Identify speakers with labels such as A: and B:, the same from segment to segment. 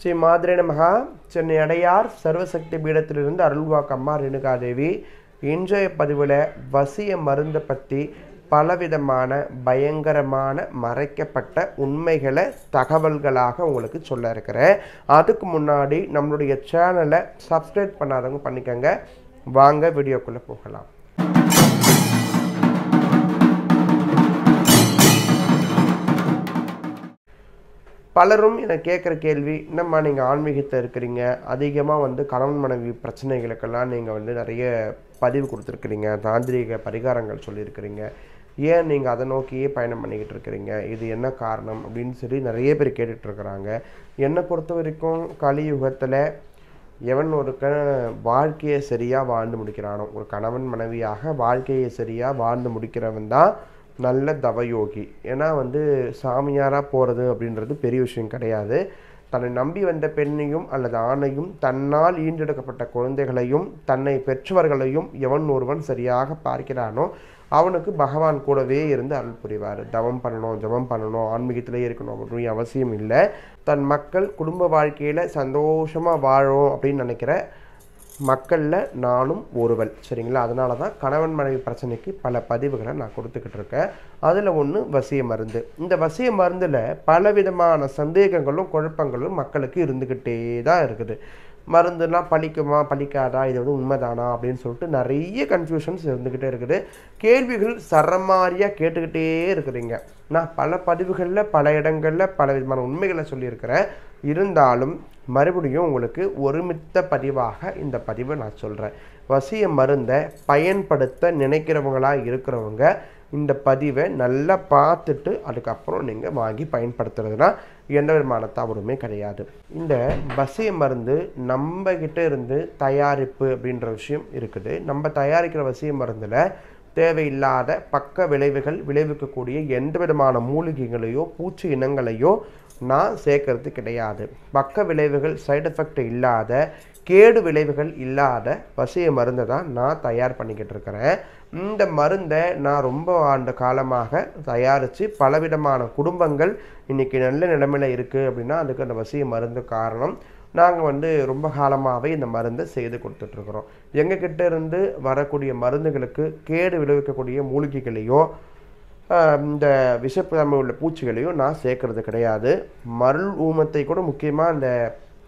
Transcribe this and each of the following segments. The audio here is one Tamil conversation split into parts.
A: ஸ்ரீ மாதிரி நமகா சென்னை அடையார் சர்வசக்தி பீடத்திலிருந்து அருள்வாக்கு அம்மா ரேணுகாதேவி இன்றைய பதிவில் வசிய மருந்தை பற்றி பலவிதமான பயங்கரமான மறைக்கப்பட்ட உண்மைகளை தகவல்களாக உங்களுக்கு சொல்ல இருக்கிறேன் அதுக்கு முன்னாடி நம்மளுடைய சேனலை சப்ஸ்கிரைப் பண்ணாதவங்க பண்ணிக்கோங்க வாங்க வீடியோக்குள்ளே போகலாம் பலரும் என்னை கேட்குற கேள்வி என்னம்மா நீங்கள் ஆன்மீகத்தை இருக்கிறீங்க அதிகமாக வந்து கணவன் மனைவி பிரச்சனைகளுக்கெல்லாம் நீங்கள் வந்து நிறைய பதிவு கொடுத்துருக்குறீங்க தாந்திரீக பரிகாரங்கள் சொல்லியிருக்கிறீங்க ஏன் நீங்கள் அதை நோக்கியே பயணம் பண்ணிக்கிட்டு இருக்கிறீங்க இது என்ன காரணம் அப்படின்னு சொல்லி நிறைய பேர் கேட்டுட்ருக்குறாங்க என்னை பொறுத்த வரைக்கும் கலியுகத்தில் எவன் ஒரு க வாழ்க்கையை சரியாக வாழ்ந்து முடிக்கிறானோ ஒரு கணவன் மனைவியாக வாழ்க்கையை சரியாக வாழ்ந்து முடிக்கிறவன் தான் நல்ல தவயோகி ஏன்னா வந்து சாமியாராக போகிறது அப்படின்றது பெரிய விஷயம் கிடையாது தன்னை நம்பி வந்த பெண்ணையும் அல்லது ஆணையும் தன்னால் ஈண்டெடுக்கப்பட்ட குழந்தைகளையும் தன்னை பெற்றவர்களையும் எவன் ஒருவன் சரியாக பார்க்கிறானோ அவனுக்கு பகவான் கூடவே இருந்து அருள் புரிவார் தவம் பண்ணணும் ஜபம் பண்ணணும் ஆன்மீகத்திலே இருக்கணும் அப்படின்னு அவசியம் இல்லை தன் மக்கள் குடும்ப வாழ்க்கையில் சந்தோஷமாக வாழும் அப்படின்னு நினைக்கிற மக்களில் நானும் ஒருவல் சரிங்களா அதனால தான் கணவன் மனைவி பிரச்சனைக்கு பல பதிவுகளை நான் கொடுத்துக்கிட்டு இருக்கேன் அதில் ஒன்று வசிய மருந்து இந்த வசிய மருந்தில் பலவிதமான சந்தேகங்களும் குழப்பங்களும் மக்களுக்கு இருந்துக்கிட்டே தான் இருக்குது மருந்துலாம் பழிக்குமா பழிக்காதா இது வந்து உண்மைதானா அப்படின்னு சொல்லிட்டு நிறைய கன்ஃபியூஷன்ஸ் இருந்துக்கிட்டே இருக்குது கேள்விகள் சரமாரியாக கேட்டுக்கிட்டே இருக்கிறீங்க நான் பல பதிவுகளில் பல இடங்களில் பல விதமான உண்மைகளை சொல்லியிருக்கிறேன் இருந்தாலும் மறுபடியும் உங்களுக்கு ஒருமித்த பதிவாக இந்த பதிவை நான் சொல்கிறேன் வசிய மருந்தை பயன்படுத்த நினைக்கிறவங்களாக இருக்கிறவங்க இந்த பதிவை நல்லா பார்த்துட்டு அதுக்கப்புறம் நீங்கள் வாங்கி பயன்படுத்துறதுனா எந்த விதமான தவறுமே கிடையாது இந்த வசிய மருந்து நம்ம இருந்து தயாரிப்பு அப்படின்ற விஷயம் இருக்குது நம்ம தயாரிக்கிற வசிய மருந்தில் தேவையில்லாத பக்க விளைவுகள் விளைவிக்கக்கூடிய எந்த விதமான மூலிகைகளையோ பூச்சி இனங்களையோ நான் சேர்க்கறது கிடையாது பக்க விளைவுகள் சைடு எஃபெக்ட் இல்லாத கேடு விளைவுகள் இல்லாத பசிய மருந்தை தான் நான் தயார் பண்ணிக்கிட்டு இருக்கிறேன் இந்த மருந்தை நான் ரொம்ப ஆண்டு காலமாக தயாரித்து பலவிதமான குடும்பங்கள் இன்றைக்கி நல்ல நிலைமையில் இருக்குது அப்படின்னா அதுக்கு அந்த வசிய மருந்து காரணம் நாங்கள் வந்து ரொம்ப காலமாகவே இந்த மருந்தை செய்து கொடுத்துட்ருக்குறோம் எங்ககிட்ட இருந்து வரக்கூடிய மருந்துகளுக்கு கேடு விளைவிக்கக்கூடிய மூலிகைகளையோ இந்த விஷப்பிரமை உள்ள பூச்சிகளையும் நான் சேர்க்கறது கிடையாது மருள் ஊமத்தை கூட முக்கியமாக அந்த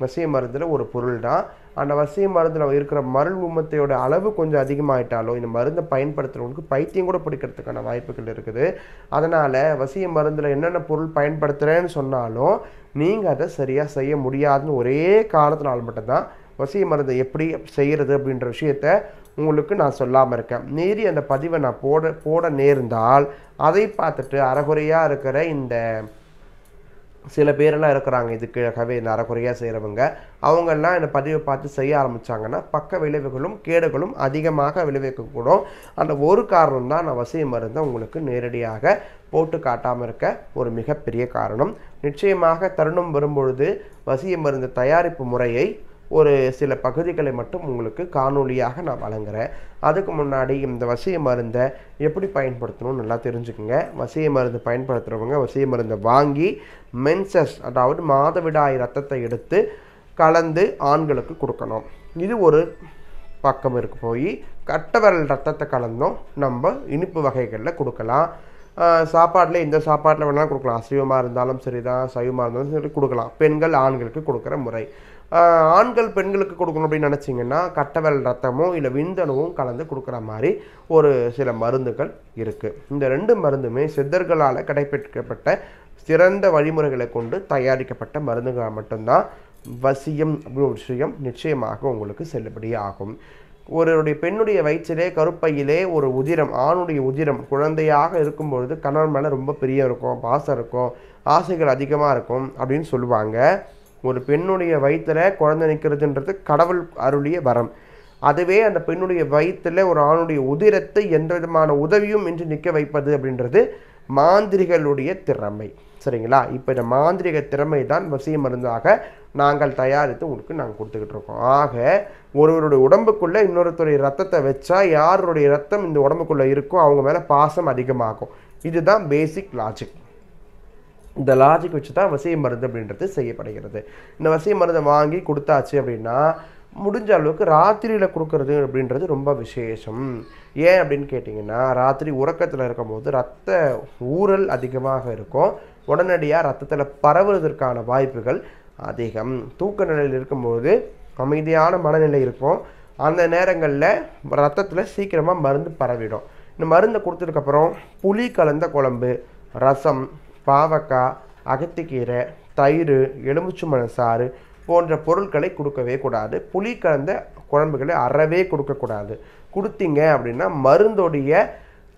A: வசிய மருந்தில் ஒரு பொருள் தான் அந்த வசிய மருந்தில் இருக்கிற மருள் ஊமத்தையோட அளவு கொஞ்சம் அதிகமாகிட்டாலும் இந்த மருந்தை பயன்படுத்துகிறவங்களுக்கு பைத்தியம் கூட பிடிக்கிறதுக்கான வாய்ப்புகள் இருக்குது அதனால் வசிய மருந்தில் என்னென்ன பொருள் பயன்படுத்துகிறேன்னு சொன்னாலும் நீங்கள் அதை சரியாக செய்ய முடியாதுன்னு ஒரே காலத்தினால் மட்டும்தான் வசிய மருந்தை எப்படி செய்கிறது அப்படின்ற விஷயத்த உங்களுக்கு நான் சொல்லாமல் இருக்கேன் மீறி அந்த பதிவை நான் போட போட நேர்ந்தால் அதை பார்த்துட்டு அறகுறையாக இருக்கிற இந்த சில பேரெல்லாம் இருக்கிறாங்க இதுக்காகவே இந்த அறகுறையாக செய்கிறவங்க அவங்கெல்லாம் இந்த பதிவை பார்த்து செய்ய ஆரம்பித்தாங்கன்னா பக்க விளைவுகளும் கேடுகளும் அதிகமாக விளைவிக்கக்கூடும் அந்த ஒரு காரணம் தான் நான் வசிய மருந்தை உங்களுக்கு நேரடியாக போட்டு காட்டாமல் இருக்க ஒரு மிகப்பெரிய காரணம் நிச்சயமாக தருணம் வரும்பொழுது வசிய மருந்து தயாரிப்பு முறையை ஒரு சில பகுதிகளை மட்டும் உங்களுக்கு காணொலியாக நான் வழங்குறேன் அதுக்கு முன்னாடி இந்த வசிய மருந்தை எப்படி பயன்படுத்தணும்னு நல்லா தெரிஞ்சுக்கோங்க வசிய மருந்து பயன்படுத்துகிறவங்க வசிய மருந்தை வாங்கி மென்சஸ் அதாவது மாதவிடாய் ரத்தத்தை எடுத்து கலந்து ஆண்களுக்கு கொடுக்கணும் இது ஒரு பக்கம் இருக்கு போய் கட்டவரல் ரத்தத்தை கலந்தும் நம்ம இனிப்பு வகைகளில் கொடுக்கலாம் சாப்பாட்டில் எந்த சாப்பாட்டில் வேணாலும் கொடுக்கலாம் அசைவமாக இருந்தாலும் சரி தான் சைவமாக இருந்தாலும் சரி கொடுக்கலாம் பெண்கள் ஆண்களுக்கு கொடுக்குற முறை ஆண்கள் பெண்களுக்கு கொடுக்கணும் அப்படின்னு நினச்சிங்கன்னா கட்டவல் ரத்தமோ இல்லை விந்தணுவும் கலந்து கொடுக்குற மாதிரி ஒரு சில மருந்துகள் இருக்குது இந்த ரெண்டு மருந்துமே சித்தர்களால் கடைபிடிக்கப்பட்ட சிறந்த வழிமுறைகளை கொண்டு தயாரிக்கப்பட்ட மருந்துகள் மட்டும்தான் வசியம் அப்படின்னு ஒரு விஷயம் நிச்சயமாக உங்களுக்கு செல்லுபடியாகும் ஒருவருடைய பெண்ணுடைய வயிற்றிலே கருப்பையிலே ஒரு உதிரம் ஆணுடைய உதிரம் குழந்தையாக இருக்கும்பொழுது கணவன் மேலே ரொம்ப பிரியம் இருக்கும் பாசம் இருக்கும் ஆசைகள் அதிகமாக இருக்கும் அப்படின்னு சொல்லுவாங்க ஒரு பெண்ணுடைய வயிற்றில் குழந்தை நிற்கிறதுன்றது கடவுள் அருளிய வரம் அதுவே அந்த பெண்ணுடைய வயிற்றில் ஒரு ஆணுடைய உதிரத்தை எந்த விதமான உதவியும் இன்றி நிற்க வைப்பது அப்படின்றது மாந்திரிகளுடைய திறமை சரிங்களா இப்போ இந்த மாந்திரிக திறமை தான் வசிய மருந்தாக நாங்கள் தயாரித்து உங்களுக்கு நாங்கள் கொடுத்துக்கிட்டு இருக்கோம் ஆக ஒருவருடைய உடம்புக்குள்ளே இன்னொருத்தருடைய ரத்தத்தை வச்சா யாருடைய ரத்தம் இந்த உடம்புக்குள்ளே இருக்கோ அவங்க மேலே பாசம் அதிகமாகும் இதுதான் பேசிக் லாஜிக் இந்த லாஜிக் வச்சு தான் வசிய மருந்து அப்படின்றது செய்யப்படுகிறது இந்த வசிய மருந்தை வாங்கி கொடுத்தாச்சு அப்படின்னா முடிஞ்ச அளவுக்கு ராத்திரியில் கொடுக்கறது அப்படின்றது ரொம்ப விசேஷம் ஏன் அப்படின்னு கேட்டிங்கன்னா ராத்திரி உறக்கத்தில் இருக்கும்போது ரத்த ஊறல் அதிகமாக இருக்கும் உடனடியாக ரத்தத்தில் பரவுவதற்கான வாய்ப்புகள் அதிகம் தூக்க நிலையில் இருக்கும்போது அமைதியான மனநிலை இருக்கும் அந்த நேரங்களில் ரத்தத்தில் சீக்கிரமாக மருந்து பரவிடும் இந்த மருந்தை கொடுத்ததுக்கப்புறம் புளி கலந்த குழம்பு ரசம் பாவக்காய் அகத்திக்கீரை தயிர் எலுமிச்சம்பழம் சாறு போன்ற பொருட்களை கொடுக்கவே கூடாது புளி கலந்த குழம்புகளை அறவே கொடுக்கக்கூடாது கொடுத்தீங்க அப்படின்னா மருந்தோடைய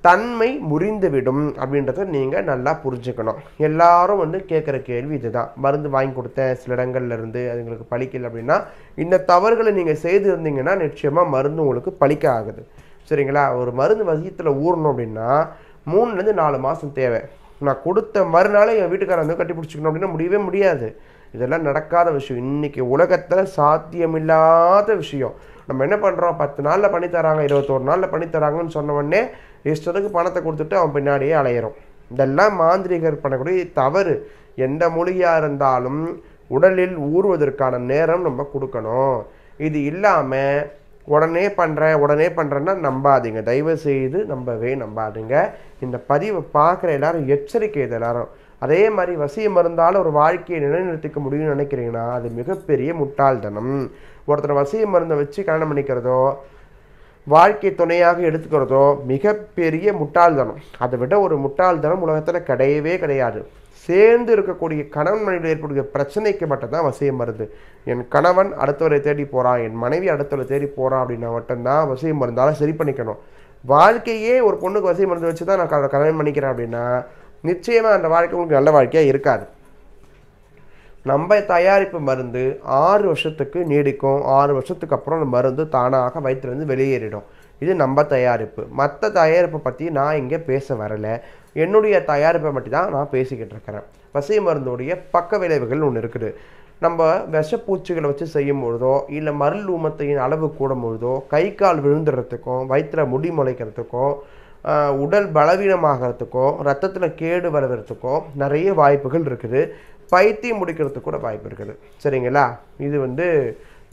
A: தன்மை முறிந்துவிடும் அப்படின்றத நீங்கள் நல்லா புரிஞ்சுக்கணும் எல்லாரும் வந்து கேட்குற கேள்வி இதுதான் மருந்து வாங்கி கொடுத்தேன் சில இடங்கள்லேருந்து அதுங்களுக்கு பழிக்கல அப்படின்னா இந்த தவறுகளை நீங்கள் செய்து இருந்தீங்கன்னா நிச்சயமாக மருந்து உங்களுக்கு பழிக்க ஆகுது சரிங்களா ஒரு மருந்து வசியத்தில் ஊறணும் அப்படின்னா மூணுலேருந்து நாலு மாதம் தேவை நான் கொடுத்த மறுநாளே என் வீட்டுக்காரன் வந்து பிடிச்சிக்கணும் அப்படின்னா முடியவே முடியாது இதெல்லாம் நடக்காத விஷயம் இன்றைக்கி உலகத்தில் சாத்தியமில்லாத விஷயம் நம்ம என்ன பண்ணுறோம் பத்து நாளில் பண்ணித்தராங்க இருபத்தோரு நாளில் பண்ணித்தராங்கன்னு சொன்னவொடனே இஷ்டத்துக்கு பணத்தை கொடுத்துட்டு அவன் பின்னாடியே அலையிறோம் இதெல்லாம் மாந்திரிகர் பண்ணக்கூடிய தவறு எந்த மொழியாக இருந்தாலும் உடலில் ஊறுவதற்கான நேரம் நம்ம கொடுக்கணும் இது இல்லாமல் உடனே பண்ணுறேன் உடனே பண்ணுறேன்னா நம்பாதீங்க தயவு செய்து நம்பவே நம்பாதீங்க இந்த பதிவை பார்க்குற எல்லாரும் எச்சரிக்கை இது எல்லாரும் அதே மாதிரி வசியம் இருந்தாலும் ஒரு வாழ்க்கையை நிலைநிறுத்திக்க முடியும்னு நினைக்கிறீங்கன்னா அது மிகப்பெரிய முட்டாள்தனம் ஒருத்தர் வசியம் மருந்தை வச்சு கல்யாணம் பண்ணிக்கிறதோ வாழ்க்கை துணையாக எடுத்துக்கிறதோ மிகப்பெரிய முட்டாள்தனம் அதை விட ஒரு முட்டாள்தனம் உலகத்தில் கிடையவே கிடையாது சேர்ந்து இருக்கக்கூடிய கணவன் மனைவியில் ஏற்படக்கூடிய பிரச்சனைக்கு மட்டும்தான் வசிய மருந்து என் கணவன் அடுத்தவரை தேடி போகிறான் என் மனைவி அடுத்தவரை தேடி போகிறான் அப்படின்னா மட்டும்தான் வசிய மருந்தால் சரி பண்ணிக்கணும் வாழ்க்கையே ஒரு பொண்ணுக்கு வசதி மருந்து வச்சு தான் நான் கணவன் பண்ணிக்கிறேன் அப்படின்னா நிச்சயமாக அந்த வாழ்க்கை உங்களுக்கு நல்ல வாழ்க்கையாக இருக்காது நம்ம தயாரிப்பு மருந்து ஆறு வருஷத்துக்கு நீடிக்கும் ஆறு வருஷத்துக்கு அப்புறம் அந்த மருந்து தானாக வயிற்றுலேருந்து வெளியேறிடும் இது நம்ம தயாரிப்பு மற்ற தயாரிப்பை பற்றி நான் இங்கே பேச வரலை என்னுடைய தயாரிப்பை மட்டும் தான் நான் பேசிக்கிட்டு இருக்கிறேன் பசை மருந்துடைய பக்க விளைவுகள் ஒன்று இருக்குது நம்ம விஷப்பூச்சிகளை வச்சு செய்யும் பொழுதோ இல்லை மருள் ஊமத்தையின் அளவு கூடும் பொழுதோ கை கால் விழுந்துடுறதுக்கும் வயிற்றில் முடி முளைக்கிறதுக்கும் உடல் பலவீனமாகிறதுக்கும் ரத்தத்தில் கேடு வளர்கிறதுக்கும் நிறைய வாய்ப்புகள் இருக்குது பைத்தியம் முடிக்கிறதுக்கு கூட வாய்ப்பு இருக்குது சரிங்களா இது வந்து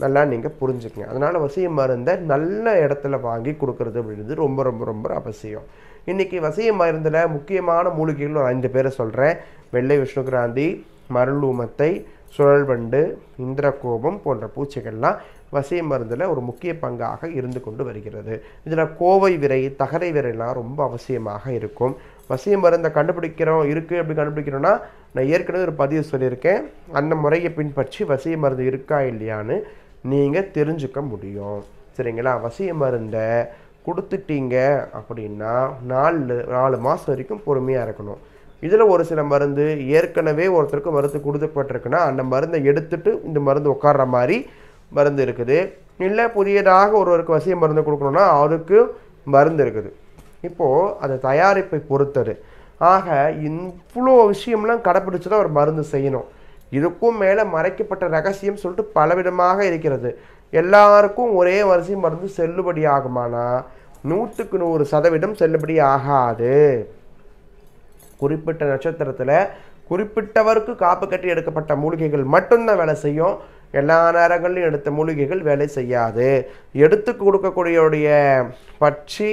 A: நல்லா நீங்கள் புரிஞ்சுக்கங்க அதனால் வசிய மருந்தை நல்ல இடத்துல வாங்கி கொடுக்குறது அப்படின்றது ரொம்ப ரொம்ப ரொம்ப அவசியம் இன்றைக்கி வசிய மருந்தில் முக்கியமான மூலிகைகள் ஒரு ஐந்து பேரை சொல்கிறேன் வெள்ளை விஷ்ணுகிராந்தி மருள் ஊமத்தை இந்திர கோபம் போன்ற பூச்சிகள்லாம் வசிய மருந்தில் ஒரு முக்கிய பங்காக இருந்து கொண்டு வருகிறது இதில் கோவை விரை தகரை விரைலாம் ரொம்ப அவசியமாக இருக்கும் வசிய மருந்தை கண்டுபிடிக்கிறோம் இருக்குது அப்படி கண்டுபிடிக்கிறோன்னா நான் ஏற்கனவே ஒரு பதிவு சொல்லியிருக்கேன் அந்த முறையை பின்பற்றி வசிய மருந்து இருக்கா இல்லையான்னு நீங்கள் தெரிஞ்சுக்க முடியும் சரிங்களா அவசியமாக மருந்தை கொடுத்துட்டீங்க அப்படின்னா நாலு நாலு மாதம் வரைக்கும் பொறுமையாக இருக்கணும் இதில் ஒரு சில மருந்து ஏற்கனவே ஒருத்தருக்கு மருந்து கொடுக்கப்பட்டிருக்குன்னா அந்த மருந்தை எடுத்துட்டு இந்த மருந்து உட்கார்ற மாதிரி மருந்து இருக்குது இல்லை புதியதாக ஒருவருக்கு வசிய மருந்து கொடுக்கணுன்னா அவருக்கு மருந்து இருக்குது இப்போது அந்த தயாரிப்பை பொறுத்தது ஆக இவ்வளோ விஷயம்லாம் கடைப்பிடிச்சு தான் ஒரு மருந்து செய்யணும் இதுக்கும் மேலே மறைக்கப்பட்ட ரகசியம் சொல்லிட்டு பலவிதமாக இருக்கிறது எல்லாருக்கும் ஒரே வரிசை மருந்து செல்லுபடி ஆகுமானா நூற்றுக்கு நூறு சதவீதம் செல்லுபடி ஆகாது குறிப்பிட்ட நட்சத்திரத்தில் குறிப்பிட்டவருக்கு காப்பு கட்டி எடுக்கப்பட்ட மூலிகைகள் மட்டும்தான் வேலை செய்யும் எல்லா நேரங்களிலும் எடுத்த மூலிகைகள் வேலை செய்யாது எடுத்து கொடுக்கக்கூடியவுடைய பட்சி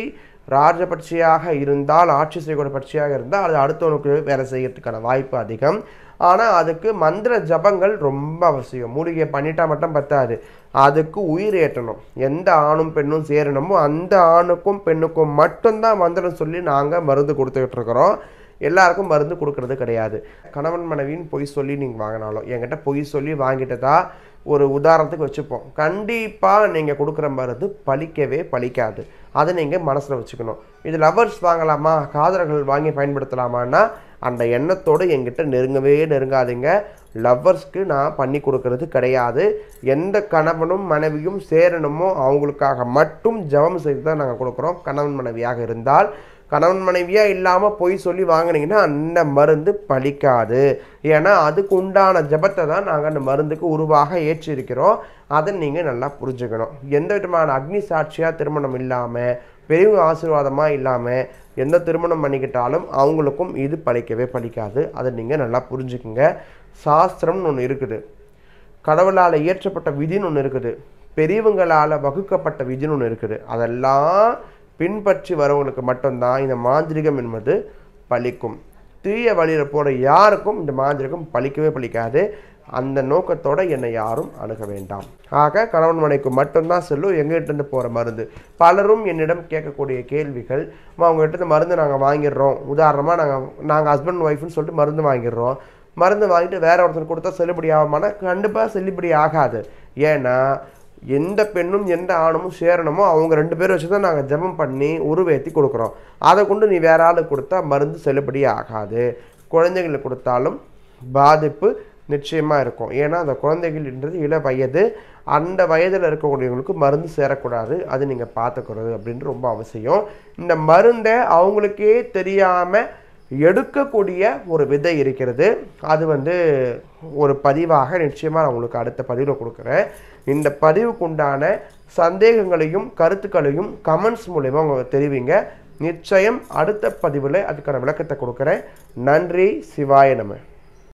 A: ராஜபட்சியாக இருந்தால் ஆட்சி செய்யக்கூடிய பட்சியாக இருந்தால் அது அடுத்தவனுக்கு வேலை செய்யறதுக்கான வாய்ப்பு அதிகம் ஆனால் அதுக்கு மந்திர ஜபங்கள் ரொம்ப அவசியம் மூலிகையை பண்ணிட்டா மட்டும் பத்தாது அதுக்கு உயிர் ஏற்றணும் எந்த ஆணும் பெண்ணும் சேரணுமோ அந்த ஆணுக்கும் பெண்ணுக்கும் மட்டும்தான் மந்திரம் சொல்லி நாங்கள் மருந்து கொடுத்துக்கிட்டு இருக்கிறோம் எல்லாருக்கும் மருந்து கொடுக்கறது கிடையாது கணவன் மனைவின்னு பொய் சொல்லி நீங்கள் வாங்கினாலும் என்கிட்ட பொய் சொல்லி வாங்கிட்டதா ஒரு உதாரணத்துக்கு வச்சுப்போம் கண்டிப்பாக நீங்கள் கொடுக்குற மருந்து பழிக்கவே பழிக்காது அதை நீங்கள் மனசில் வச்சுக்கணும் இது லவர்ஸ் வாங்கலாமா காதலர்கள் வாங்கி பயன்படுத்தலாமான்னா அந்த எண்ணத்தோடு என்கிட்ட நெருங்கவே நெருங்காதீங்க லவ்வர்ஸ்க்கு நான் பண்ணி கொடுக்கறது கிடையாது எந்த கணவனும் மனைவியும் சேரணுமோ அவங்களுக்காக மட்டும் ஜபம் செய்து தான் நாங்கள் கொடுக்குறோம் கணவன் மனைவியாக இருந்தால் கணவன் மனைவியாக இல்லாமல் பொய் சொல்லி வாங்கினீங்கன்னா அந்த மருந்து பழிக்காது ஏன்னா அதுக்கு உண்டான ஜபத்தை தான் நாங்கள் அந்த மருந்துக்கு உருவாக ஏற்றிருக்கிறோம் அதை நீங்கள் நல்லா புரிஞ்சுக்கணும் எந்த விதமான அக்னி சாட்சியாக திருமணம் இல்லாமல் பெரிய ஆசீர்வாதமாக இல்லாமல் எந்த திருமணம் பண்ணிக்கிட்டாலும் அவங்களுக்கும் இது பழிக்கவே பழிக்காது அதை நீங்கள் நல்லா புரிஞ்சுக்குங்க சாஸ்திரம்னு ஒன்று இருக்குது கடவுளால் இயற்றப்பட்ட விதின்னு ஒன்று இருக்குது பெரியவங்களால் வகுக்கப்பட்ட விதின்னு ஒன்று இருக்குது அதெல்லாம் பின்பற்றி வரவங்களுக்கு மட்டும்தான் இந்த மாந்திரிகம் என்பது பழிக்கும் தீய வழியில் போகிற யாருக்கும் இந்த மாந்திரிகம் பழிக்கவே பழிக்காது அந்த நோக்கத்தோடு என்னை யாரும் அணுக வேண்டாம் ஆக கணவன் மனைக்கு மட்டும்தான் செல்லும் எங்ககிட்டருந்து போகிற மருந்து பலரும் என்னிடம் கேட்கக்கூடிய கேள்விகள் அவங்ககிட்ட மருந்து நாங்கள் வாங்கிடுறோம் உதாரணமாக நாங்கள் நாங்கள் ஹஸ்பண்ட் ஒய்ஃப்னு சொல்லிட்டு மருந்து வாங்கிடுறோம் மருந்து வாங்கிட்டு வேற ஒருத்தர் கொடுத்தா செல்லுபடி ஆகுமானா கண்டிப்பாக செல்லுபடி ஆகாது ஏன்னா எந்த பெண்ணும் எந்த ஆணமும் சேரணுமோ அவங்க ரெண்டு பேரும் வச்சு தான் நாங்கள் ஜபம் பண்ணி உருவேற்றி கொடுக்குறோம் அதை கொண்டு நீ வேற ஆளுக்கு கொடுத்தா மருந்து செல்லுபடி ஆகாது குழந்தைங்களுக்கு கொடுத்தாலும் பாதிப்பு நிச்சயமாக இருக்கும் ஏன்னா அந்த குழந்தைகள்ன்றது இள வயது அந்த வயதில் இருக்கக்கூடியவங்களுக்கு மருந்து சேரக்கூடாது அது நீங்கள் பார்த்துக்கிறது அப்படின்ட்டு ரொம்ப அவசியம் இந்த மருந்தை அவங்களுக்கே தெரியாமல் எடுக்கக்கூடிய ஒரு விதை இருக்கிறது அது வந்து ஒரு பதிவாக நிச்சயமாக நான் உங்களுக்கு அடுத்த பதிவில் கொடுக்குறேன் இந்த பதிவுக்கு உண்டான சந்தேகங்களையும் கருத்துக்களையும் கமெண்ட்ஸ் மூலயமா அவங்க தெரிவிங்க நிச்சயம் அடுத்த பதிவில் அதுக்கான விளக்கத்தை கொடுக்குறேன் நன்றி சிவாய நம்ம